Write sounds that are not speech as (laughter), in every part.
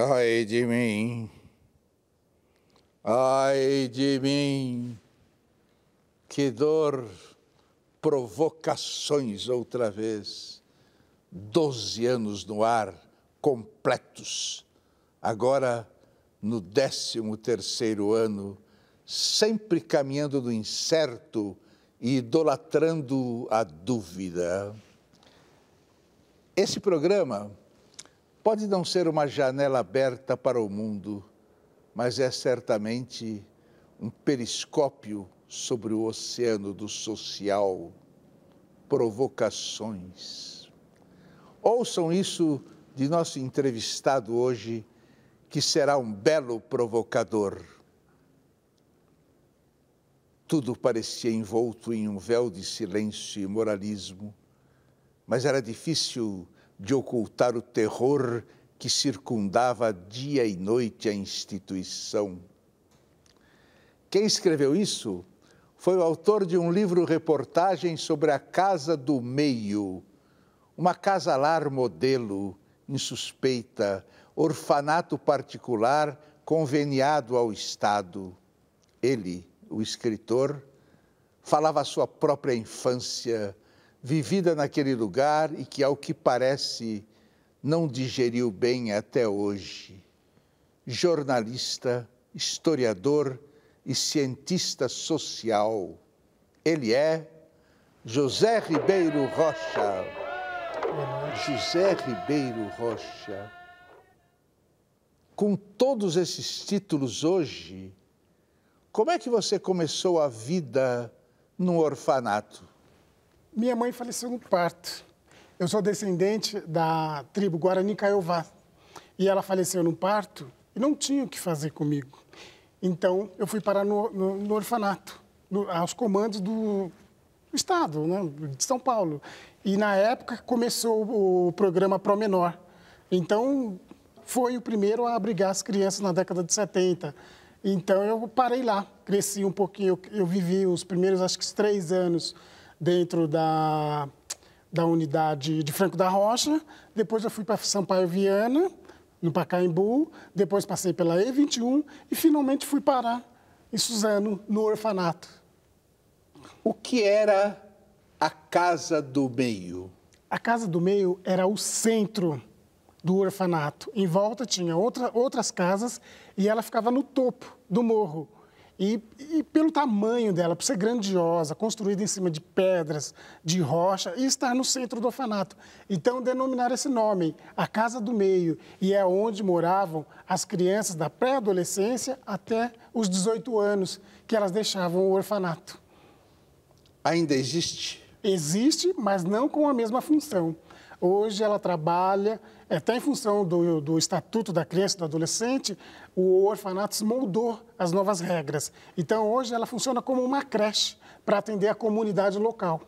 Ai de mim, ai de mim, que dor, provocações outra vez. Doze anos no ar, completos, agora no décimo terceiro ano, sempre caminhando no incerto e idolatrando a dúvida. Esse programa pode não ser uma janela aberta para o mundo, mas é certamente um periscópio sobre o oceano do social. Provocações. Ouçam isso de nosso entrevistado hoje, que será um belo provocador. Tudo parecia envolto em um véu de silêncio e moralismo, mas era difícil de ocultar o terror que circundava dia e noite a instituição. Quem escreveu isso foi o autor de um livro-reportagem sobre a Casa do Meio, uma casa lar modelo, insuspeita, orfanato particular conveniado ao Estado. Ele, o escritor, falava a sua própria infância, vivida naquele lugar e que, ao que parece, não digeriu bem até hoje. Jornalista, historiador e cientista social, ele é José Ribeiro Rocha. José Ribeiro Rocha. Com todos esses títulos hoje, como é que você começou a vida num orfanato? Minha mãe faleceu no parto. Eu sou descendente da tribo Guarani Caiová. E ela faleceu no parto e não tinha o que fazer comigo. Então, eu fui parar no, no, no orfanato, no, aos comandos do, Estado, né, de São Paulo. E, na época, começou o programa Pro Menor. Então, foi o primeiro a abrigar as crianças na década de 70. Então, eu parei lá, cresci um pouquinho, eu, eu vivi os primeiros, acho que, três anos dentro da, da unidade de Franco da Rocha. Depois eu fui para Sampaio Viana, no Pacaembu. Depois passei pela E21 e finalmente fui parar em Suzano, no orfanato. O que era a Casa do Meio? A Casa do Meio era o centro do orfanato. Em volta tinha outra, outras casas e ela ficava no topo do morro. E, e, pelo tamanho dela, por ser grandiosa, construída em cima de pedras, de rocha, e estar no centro do orfanato. Então, denominaram esse nome, a Casa do Meio, e é onde moravam as crianças da pré-adolescência até os 18 anos, que elas deixavam o orfanato. Ainda existe? Existe, mas não com a mesma função. Hoje ela trabalha é, até em função do, do Estatuto da Criança e do Adolescente, o orfanato moldou as novas regras. Então, hoje, ela funciona como uma creche para atender a comunidade local.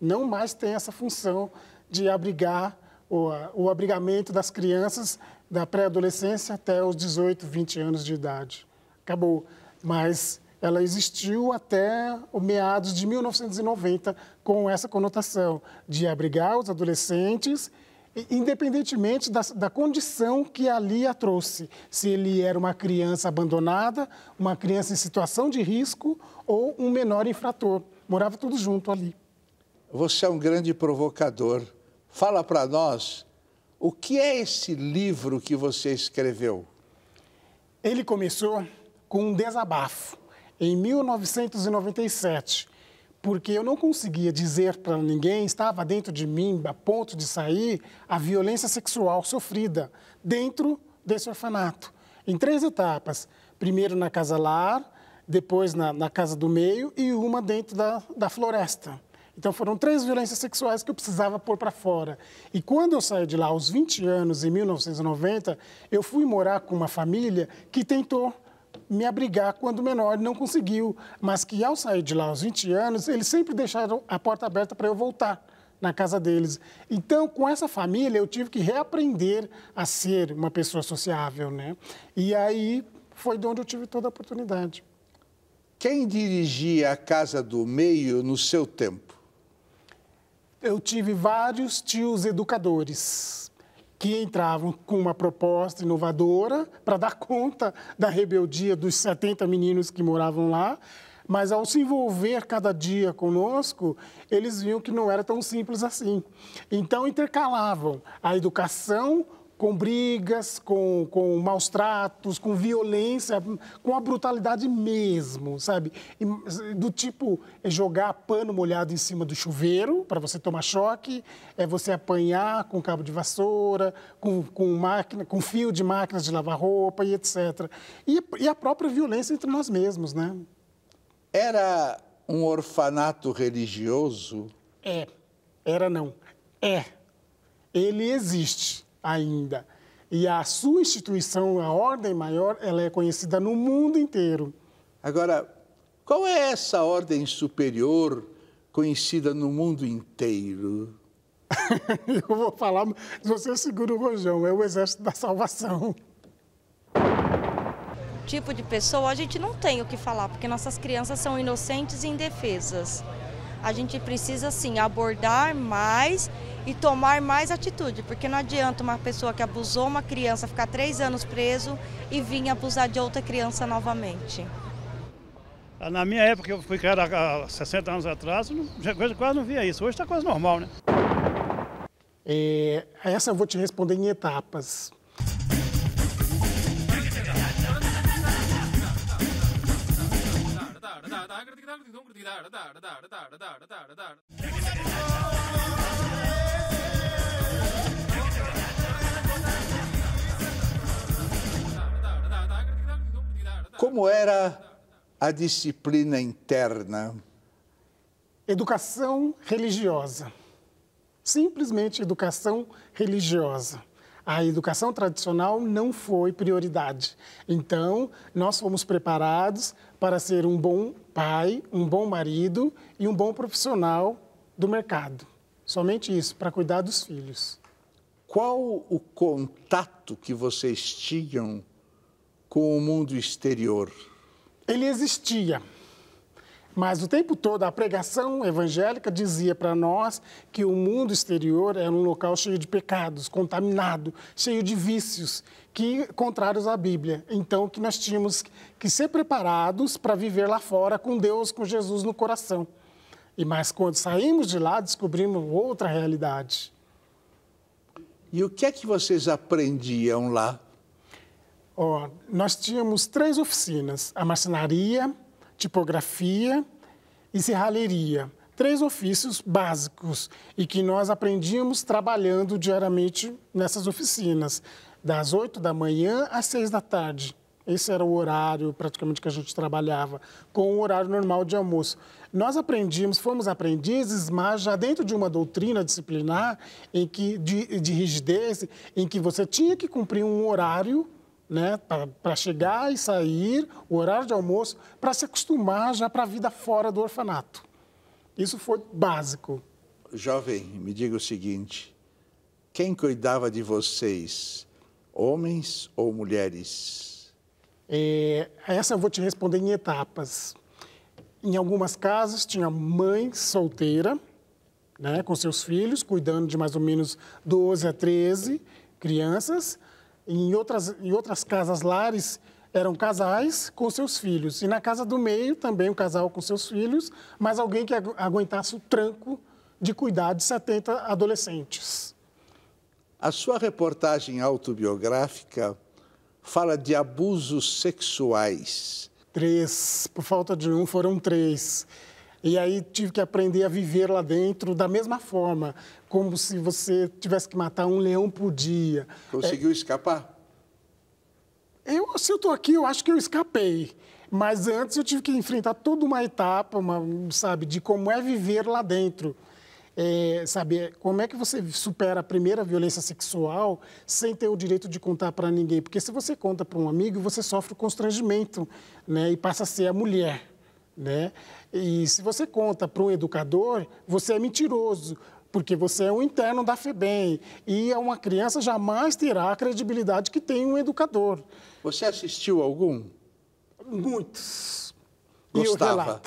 Não mais tem essa função de abrigar o, o abrigamento das crianças da pré-adolescência até os 18, 20 anos de idade. Acabou. Mas ela existiu até o meados de 1990 com essa conotação de abrigar os adolescentes independentemente da, da, condição que ali a trouxe, se ele era uma criança abandonada, uma criança em situação de risco ou um menor infrator. Morava tudo junto ali. Você é um grande provocador. Fala para nós o que é esse livro que você escreveu. Ele começou com um desabafo em 1997, porque eu não conseguia dizer para ninguém, estava dentro de mim, a ponto de sair, a violência sexual sofrida dentro desse orfanato. Em três etapas. Primeiro na casa lar, depois na, na casa do meio e uma dentro da, da floresta. Então foram três violências sexuais que eu precisava pôr para fora. E quando eu saí de lá aos 20 anos, em 1990, eu fui morar com uma família que tentou me abrigar quando menor, não conseguiu, mas que ao sair de lá aos 20 anos, eles sempre deixaram a porta aberta para eu voltar na casa deles. Então, com essa família, eu tive que reaprender a ser uma pessoa sociável, né? E aí foi de onde eu tive toda a oportunidade. Quem dirigia a casa do meio no seu tempo? Eu tive vários tios educadores que entravam com uma proposta inovadora para dar conta da rebeldia dos 70 meninos que moravam lá. Mas ao se envolver cada dia conosco, eles viam que não era tão simples assim. Então intercalavam a educação com brigas, com, com maus tratos, com violência, com a brutalidade mesmo, sabe? do tipo é jogar pano molhado em cima do chuveiro para você tomar choque, é você apanhar com cabo de vassoura, com, com máquina, com fio de máquinas de lavar roupa e etc. E, e a própria violência entre nós mesmos, né? Era um orfanato religioso? É. Era não. É. Ele existe ainda. E a sua instituição, a Ordem Maior, ela é conhecida no mundo inteiro. Agora, qual é essa ordem superior conhecida no mundo inteiro? (laughs) Eu vou falar, você segura o rojão, é o Exército da Salvação. Tipo de pessoa, a gente não tem o que falar, porque nossas crianças são inocentes e indefesas a gente precisa sim abordar mais e tomar mais atitude, porque não adianta uma pessoa que abusou uma criança ficar três anos preso e vir abusar de outra criança novamente. Ah, na minha época, eu fui cara há 60 anos atrás, coisa quase não via isso. Hoje está quase normal, né? É, essa eu vou te responder em etapas. tarde, tarde, tarde. Como era a disciplina interna? Educação religiosa. Simplesmente educação religiosa. A educação tradicional não foi prioridade. Então, nós fomos preparados para ser um bom pai, um bom marido e um bom profissional do mercado. Somente isso, para cuidar dos filhos. Qual o contato que vocês tinham com o mundo exterior? Ele existia, mas o tempo todo a pregação evangélica dizia para nós que o mundo exterior era um local cheio de pecados, contaminado, cheio de vícios, que contrários à Bíblia. Então que nós tínhamos que ser preparados para viver lá fora com Deus, com Jesus no coração. E mas quando saímos de lá, descobrimos outra realidade. E o que é que vocês aprendiam lá? Oh, nós tínhamos três oficinas: a marcenaria, tipografia e serralheria. Três ofícios básicos e que nós aprendíamos trabalhando diariamente nessas oficinas, das oito da manhã às seis da tarde. Esse era o horário praticamente que a gente trabalhava, com o horário normal de almoço. Nós aprendíamos, fomos aprendizes, mas já dentro de uma doutrina disciplinar em que, de, de rigidez, em que você tinha que cumprir um horário né, para chegar e sair, o horário de almoço, para se acostumar já para a vida fora do orfanato. Isso foi básico. Jovem, me diga o seguinte: quem cuidava de vocês, homens ou mulheres? É, essa eu vou te responder em etapas. Em algumas casas tinha mãe solteira, né, com seus filhos, cuidando de mais ou menos 12 a 13 crianças em outras, em outras casas lares, eram casais com seus filhos. E na casa do meio, também um casal com seus filhos, mas alguém que aguentasse o tranco de cuidar de 70 adolescentes. A sua reportagem autobiográfica fala de abusos sexuais. Três, por falta de um, foram três. E aí tive que aprender a viver lá dentro da mesma forma, como se você tivesse que matar um leão por dia. Conseguiu é... escapar? Eu, se eu estou aqui, eu acho que eu escapei. Mas antes eu tive que enfrentar toda uma etapa, uma, sabe, de como é viver lá dentro. É, saber como é que você supera a primeira violência sexual sem ter o direito de contar para ninguém. Porque se você conta para um amigo, você sofre o constrangimento né, e passa a ser a mulher né? E se você conta para um educador, você é mentiroso, porque você é um interno da FEBEM e uma criança jamais terá a credibilidade que tem um educador. Você assistiu algum? Muitos. Gostava?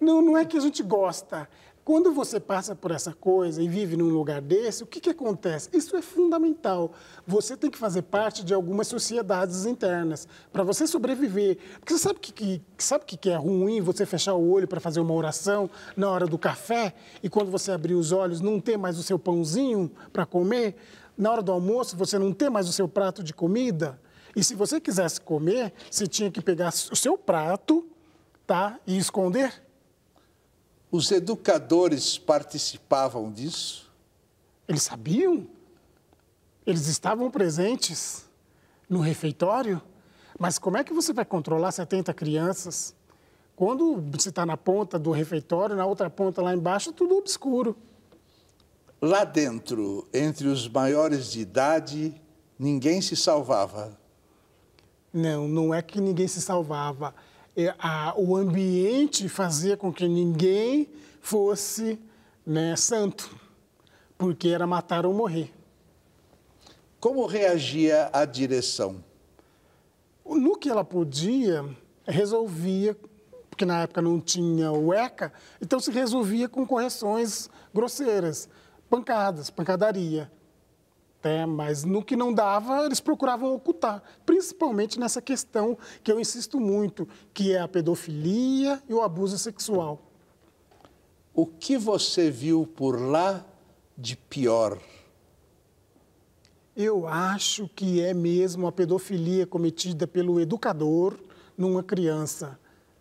Não, não é que a gente gosta quando você passa por essa coisa e vive num lugar desse, o que, que acontece? Isso é fundamental. Você tem que fazer parte de algumas sociedades internas para você sobreviver. Porque você sabe que, que sabe que, que é ruim você fechar o olho para fazer uma oração na hora do café e quando você abrir os olhos não ter mais o seu pãozinho para comer? Na hora do almoço você não ter mais o seu prato de comida? E se você quisesse comer, você tinha que pegar o seu prato, tá? E esconder os educadores participavam disso? Eles sabiam? Eles estavam presentes no refeitório? Mas como é que você vai controlar 70 crianças? Quando você está na ponta do refeitório, na outra ponta lá embaixo, tudo obscuro. Lá dentro, entre os maiores de idade, ninguém se salvava. Não, não é que ninguém se salvava. É, a, o ambiente fazia com que ninguém fosse né, santo, porque era matar ou morrer. Como reagia a direção? No que ela podia, resolvia, porque na época não tinha o ECA, então se resolvia com correções grosseiras, pancadas, pancadaria. É, mas no que não dava, eles procuravam ocultar, principalmente nessa questão que eu insisto muito, que é a pedofilia e o abuso sexual. O que você viu por lá de pior? Eu acho que é mesmo a pedofilia cometida pelo educador numa criança.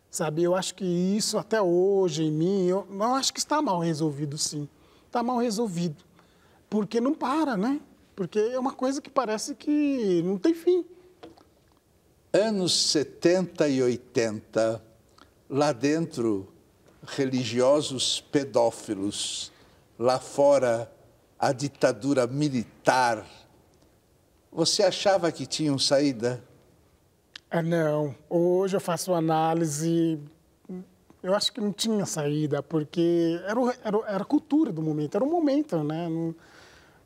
Sabe, eu acho que isso até hoje em mim, eu, eu acho que está mal resolvido sim. Está mal resolvido. Porque não para, né? Porque é uma coisa que parece que não tem fim. Anos 70 e 80, lá dentro, religiosos pedófilos, lá fora, a ditadura militar. Você achava que tinham saída? Ah, não. Hoje eu faço análise. Eu acho que não tinha saída, porque era, era, era a cultura do momento, era o momento, né? Não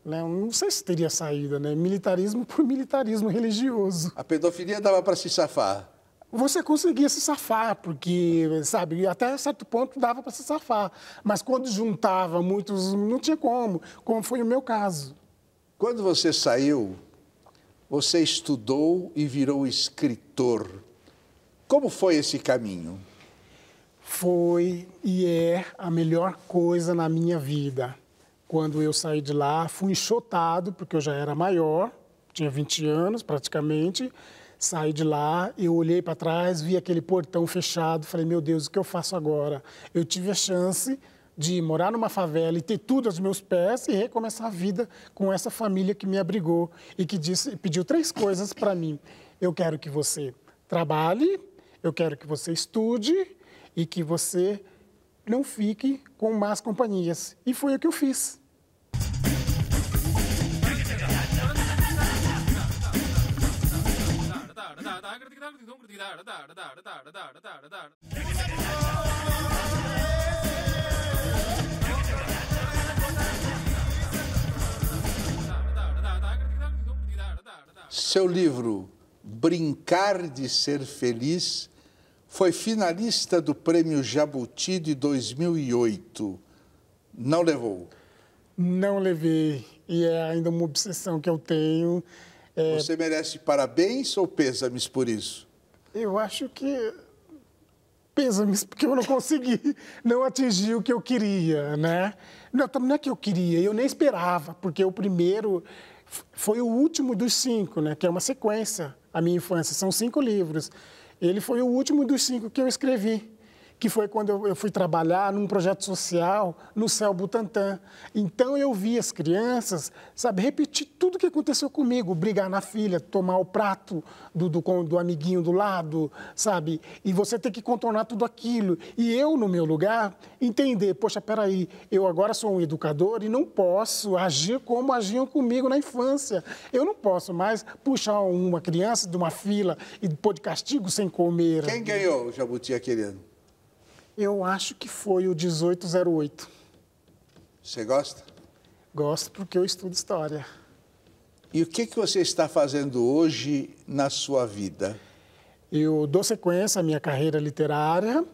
né? Não sei se teria saída, né? Militarismo por militarismo religioso. A pedofilia dava para se safar. Você conseguia se safar, porque, sabe, até certo ponto dava para se safar. Mas quando juntava muitos, não tinha como, como foi o meu caso. Quando você saiu, você estudou e virou escritor. Como foi esse caminho? Foi e é a melhor coisa na minha vida quando eu saí de lá, fui enxotado, porque eu já era maior, tinha 20 anos praticamente. Saí de lá, eu olhei para trás, vi aquele portão fechado, falei: meu Deus, o que eu faço agora? Eu tive a chance de morar numa favela e ter tudo aos meus pés e recomeçar a vida com essa família que me abrigou e que disse, pediu três coisas para mim. Eu quero que você trabalhe, eu quero que você estude e que você não fique com más companhias. E foi o que eu fiz. Seu livro Brincar de Ser Feliz foi finalista do Prêmio Jabuti de 2008. Não levou? Não levei. E é ainda uma obsessão que eu tenho. É... Você merece parabéns ou pêsames por isso? Eu acho que pêsames, (laughs) porque eu não consegui, não atingi o que eu queria, né? Não, não é que eu queria, eu nem esperava, porque o primeiro foi o último dos cinco, né? Que é uma sequência, a minha infância, são cinco livros. Ele foi o último dos cinco que eu escrevi que foi quando eu, fui trabalhar num projeto social no Céu Butantã. Então eu vi as crianças, sabe, repetir tudo o que aconteceu comigo, brigar na filha, tomar o prato do, do, do amiguinho do lado, sabe? E você ter que contornar tudo aquilo. E eu, no meu lugar, entender, poxa, peraí, eu agora sou um educador e não posso agir como agiam comigo na infância. Eu não posso mais puxar uma criança de uma fila e pôr de castigo sem comer. Quem ganhou o Jabuti aquele ano? Eu acho que foi o 1808. Você gosta? Gosto porque eu estudo história. E o que, que você está fazendo hoje na sua vida? Eu dou sequência à minha carreira literária.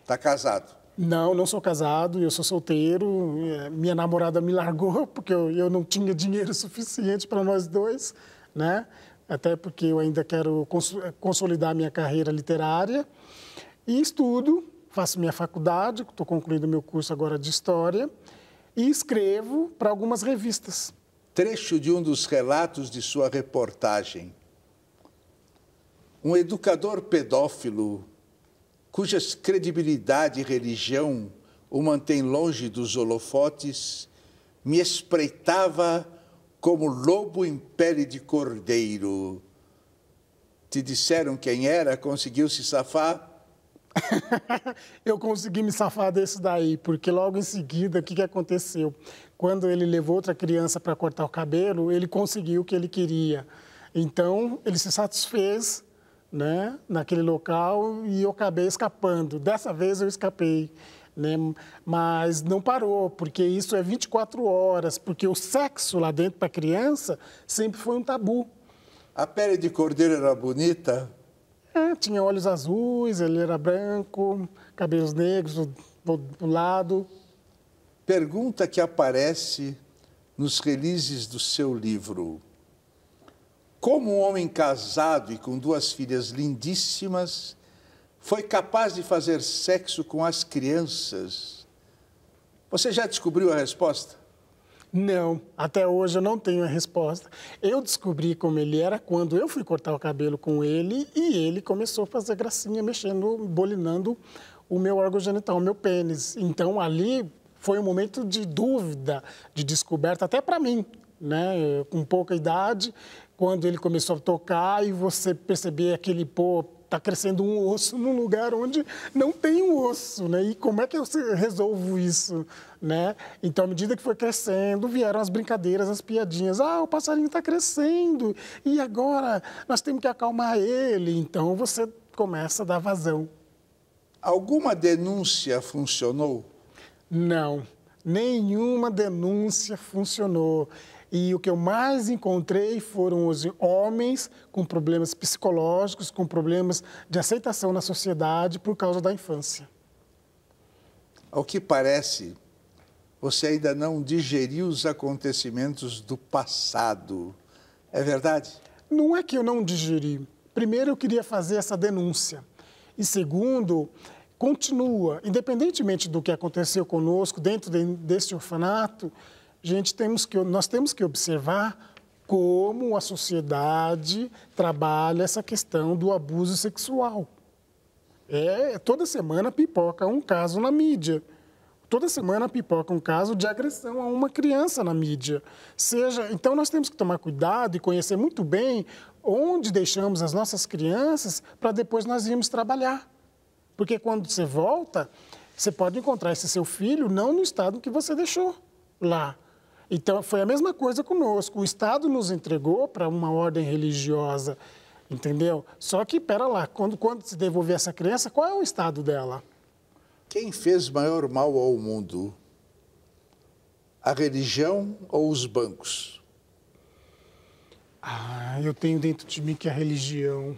Está casado? Não, não sou casado, eu sou solteiro. É, minha namorada me largou (laughs) porque eu, eu não tinha dinheiro (laughs) suficiente para nós dois, né? Até porque eu ainda quero cons consolidar minha carreira literária. E estudo, faço minha faculdade, estou concluindo meu curso agora de História, e escrevo para algumas revistas. Trecho de um dos relatos de sua reportagem. Um educador pedófilo, cuja credibilidade e religião o mantém longe dos holofotes, me espreitava como lobo em pele de cordeiro. Te disseram quem era, conseguiu se safar? (laughs) eu consegui me safar desse daí, porque logo em seguida, o que, que aconteceu? Quando ele levou outra criança para cortar o cabelo, ele conseguiu o que ele queria. Então, ele se satisfez né, naquele local e eu acabei escapando. Dessa vez eu escapei, né, mas não parou, porque isso é 24 horas, porque o sexo lá dentro para criança sempre foi um tabu. A pele de cordeiro era bonita? É, tinha olhos azuis, ele era branco, cabelos negros do, do lado. Pergunta que aparece nos releases do seu livro. Como um homem casado e com duas filhas lindíssimas foi capaz de fazer sexo com as crianças? Você já descobriu a resposta? Não, até hoje eu não tenho a resposta. Eu descobri como ele era quando eu fui cortar o cabelo com ele e ele começou a fazer gracinha, mexendo, bolinando o meu órgão genital, o meu pênis. Então ali foi um momento de dúvida, de descoberta, até para mim, né? Com pouca idade, quando ele começou a tocar e você perceber aquele pô está crescendo um osso num lugar onde não tem um osso, né? E como é que eu resolvo isso, né? Então, à medida que foi crescendo, vieram as brincadeiras, as piadinhas. Ah, o passarinho está crescendo e agora nós temos que acalmar ele. Então, você começa a dar vazão. Alguma denúncia funcionou? Não, nenhuma denúncia funcionou. E o que eu mais encontrei foram os homens com problemas psicológicos, com problemas de aceitação na sociedade por causa da infância. Ao que parece, você ainda não digeriu os acontecimentos do passado. É verdade? Não é que eu não digeri. Primeiro, eu queria fazer essa denúncia. E segundo, continua, independentemente do que aconteceu conosco dentro de, desse orfanato, gente, temos que, nós temos que observar como a sociedade trabalha essa questão do abuso sexual. É, toda semana pipoca um caso na mídia. Toda semana pipoca um caso de agressão a uma criança na mídia. Seja, então nós temos que tomar cuidado e conhecer muito bem onde deixamos as nossas crianças para depois nós irmos trabalhar. Porque quando você volta, você pode encontrar esse seu filho não no estado que você deixou lá. Então, foi a mesma coisa conosco. O Estado nos entregou para uma ordem religiosa, entendeu? Só que, pera lá, quando, quando se devolver essa criança, qual é o estado dela? Quem fez maior mal ao mundo? A religião ou os bancos? Ah, eu tenho dentro de mim que a religião.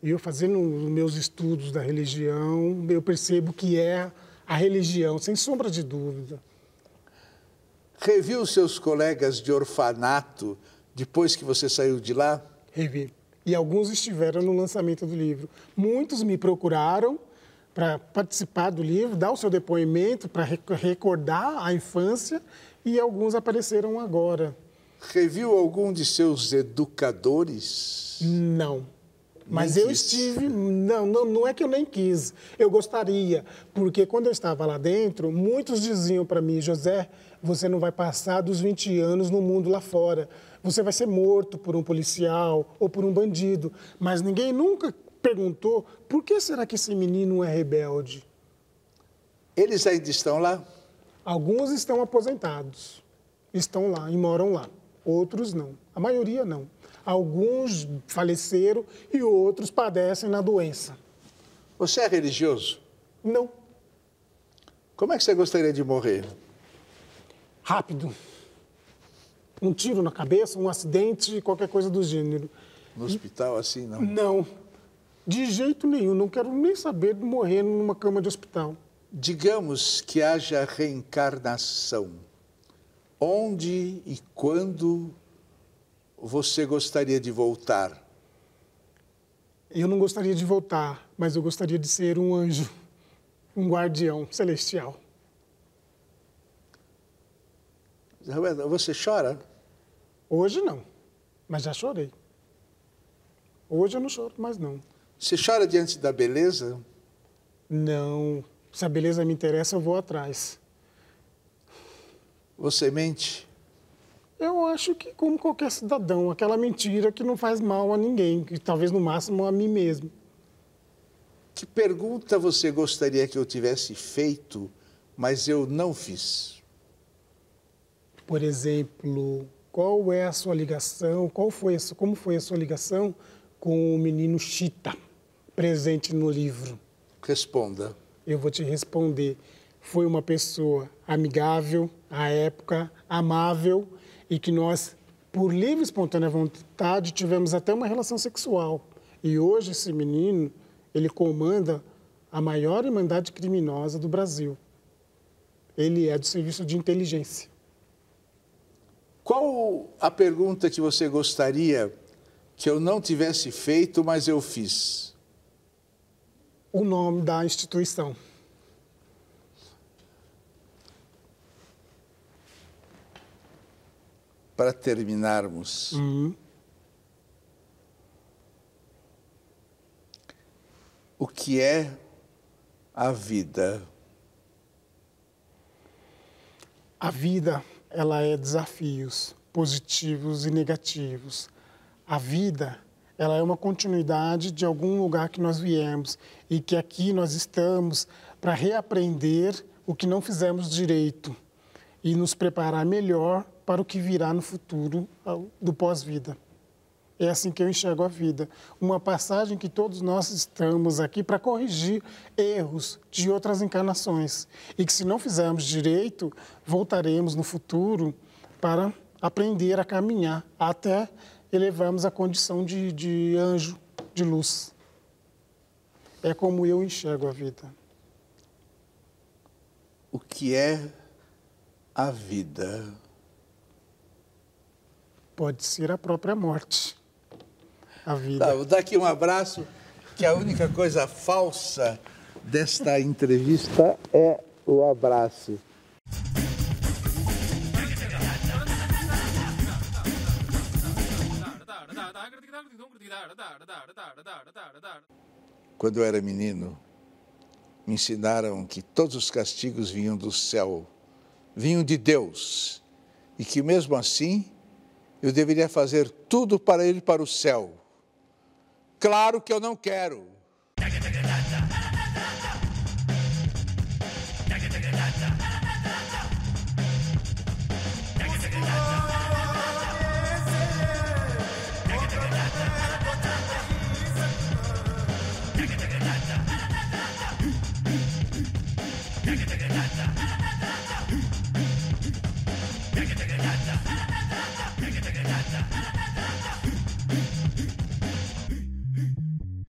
E eu fazendo os meus estudos da religião, eu percebo que é a religião, sem sombra de dúvida. Reviu seus colegas de orfanato depois que você saiu de lá? Revi. E alguns estiveram no lançamento do livro. Muitos me procuraram para participar do livro, dar o seu depoimento, para recordar a infância, e alguns apareceram agora. Reviu algum de seus educadores? Não. Mas nem eu quis. estive, não, não, não é que eu nem quis, eu gostaria, porque quando eu estava lá dentro, muitos diziam para mim, José, você não vai passar dos 20 anos no mundo lá fora, você vai ser morto por um policial ou por um bandido, mas ninguém nunca perguntou por que será que esse menino é rebelde? Eles ainda estão lá? Alguns estão aposentados, estão lá e moram lá, outros não, a maioria não. Alguns faleceram e outros padecem na doença. Você é religioso? Não. Como é que você gostaria de morrer? Rápido. Um tiro na cabeça, um acidente, qualquer coisa do gênero. No hospital, assim, não? Não. De jeito nenhum. Não quero nem saber de morrer numa cama de hospital. Digamos que haja reencarnação. Onde e quando você gostaria de voltar? Eu não gostaria de voltar, mas eu gostaria de ser um anjo, um guardião celestial. você chora? Hoje não, mas já chorei. Hoje eu não choro mais não. Você chora diante da beleza? Não. Se a beleza me interessa, eu vou atrás. Você mente? Eu acho que, como qualquer cidadão, aquela mentira que não faz mal a ninguém, que talvez no máximo a mim mesmo. Que pergunta você gostaria que eu tivesse feito, mas eu não fiz? Por exemplo, qual é a sua ligação, qual foi a, como foi a sua ligação com o menino Chita, presente no livro? Responda. Eu vou te responder. Foi uma pessoa amigável, à época, amável, e que nós, por livre e espontânea vontade, tivemos até uma relação sexual. E hoje esse menino, ele comanda a maior irmandade criminosa do Brasil. Ele é do serviço de inteligência. Qual a pergunta que você gostaria que eu não tivesse feito, mas eu fiz? O nome da instituição. para terminarmos. Uhum. O que é a vida? A vida, ela é desafios positivos e negativos. A vida, ela é uma continuidade de algum lugar que nós viemos e que aqui nós estamos para reaprender o que não fizemos direito e nos preparar melhor para o que virá no futuro ah, do pós-vida. É assim que eu enxergo a vida. Uma passagem que todos nós estamos aqui para corrigir erros de outras encarnações. E que, se não fizermos direito, voltaremos no futuro para aprender a caminhar até elevarmos a condição de, de anjo, de luz. É como eu enxergo a vida. O que é a vida? pode ser a própria morte. A vida. Tá, vou dar aqui um abraço, que a única coisa falsa desta entrevista é o abraço. Quando eu era menino, me ensinaram que todos os castigos vinham do céu, vinham de Deus, e que mesmo assim eu deveria fazer tudo para ir para o céu. Claro que eu não quero.